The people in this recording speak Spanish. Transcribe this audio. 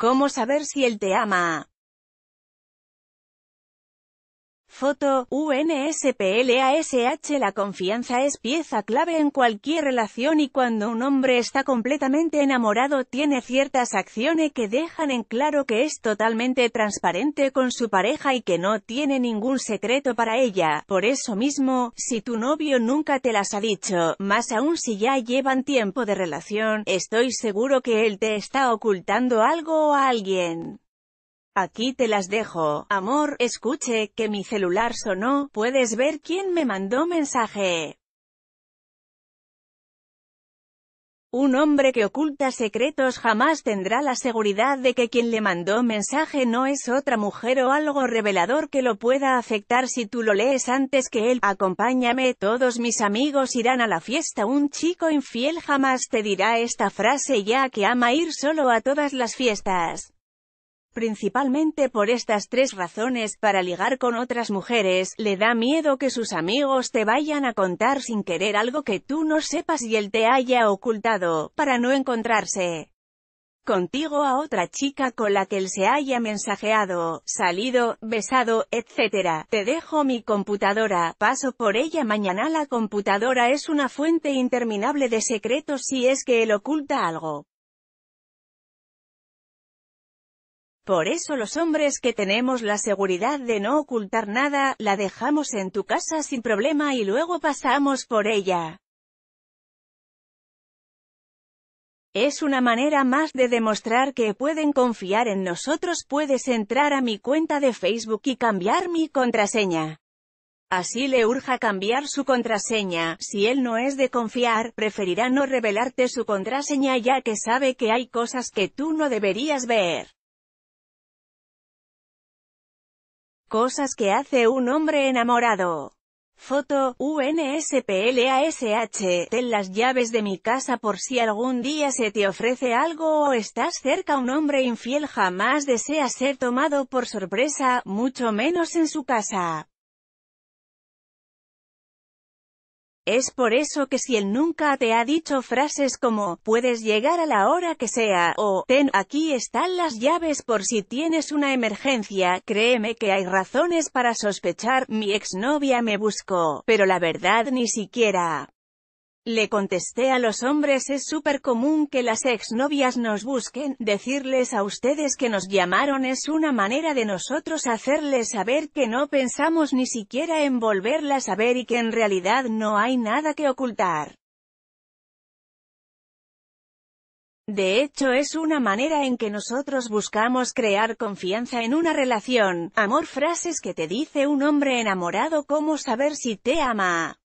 ¿Cómo saber si él te ama? Foto, UNSPLASH La confianza es pieza clave en cualquier relación y cuando un hombre está completamente enamorado tiene ciertas acciones que dejan en claro que es totalmente transparente con su pareja y que no tiene ningún secreto para ella. Por eso mismo, si tu novio nunca te las ha dicho, más aún si ya llevan tiempo de relación, estoy seguro que él te está ocultando algo o a alguien. Aquí te las dejo, amor, escuche, que mi celular sonó, puedes ver quién me mandó mensaje. Un hombre que oculta secretos jamás tendrá la seguridad de que quien le mandó mensaje no es otra mujer o algo revelador que lo pueda afectar si tú lo lees antes que él. Acompáñame, todos mis amigos irán a la fiesta. Un chico infiel jamás te dirá esta frase ya que ama ir solo a todas las fiestas. Principalmente por estas tres razones, para ligar con otras mujeres, le da miedo que sus amigos te vayan a contar sin querer algo que tú no sepas y él te haya ocultado, para no encontrarse contigo a otra chica con la que él se haya mensajeado, salido, besado, etc. Te dejo mi computadora, paso por ella mañana la computadora es una fuente interminable de secretos si es que él oculta algo. Por eso los hombres que tenemos la seguridad de no ocultar nada, la dejamos en tu casa sin problema y luego pasamos por ella. Es una manera más de demostrar que pueden confiar en nosotros. Puedes entrar a mi cuenta de Facebook y cambiar mi contraseña. Así le urja cambiar su contraseña, si él no es de confiar, preferirá no revelarte su contraseña ya que sabe que hay cosas que tú no deberías ver. Cosas que hace un hombre enamorado. Foto, UNSPLASH, ten las llaves de mi casa por si algún día se te ofrece algo o estás cerca un hombre infiel jamás desea ser tomado por sorpresa, mucho menos en su casa. Es por eso que si él nunca te ha dicho frases como, puedes llegar a la hora que sea, o, ten, aquí están las llaves por si tienes una emergencia, créeme que hay razones para sospechar, mi exnovia me buscó, pero la verdad ni siquiera. Le contesté a los hombres es súper común que las exnovias nos busquen, decirles a ustedes que nos llamaron es una manera de nosotros hacerles saber que no pensamos ni siquiera en volverlas a ver y que en realidad no hay nada que ocultar. De hecho es una manera en que nosotros buscamos crear confianza en una relación, amor frases que te dice un hombre enamorado cómo saber si te ama.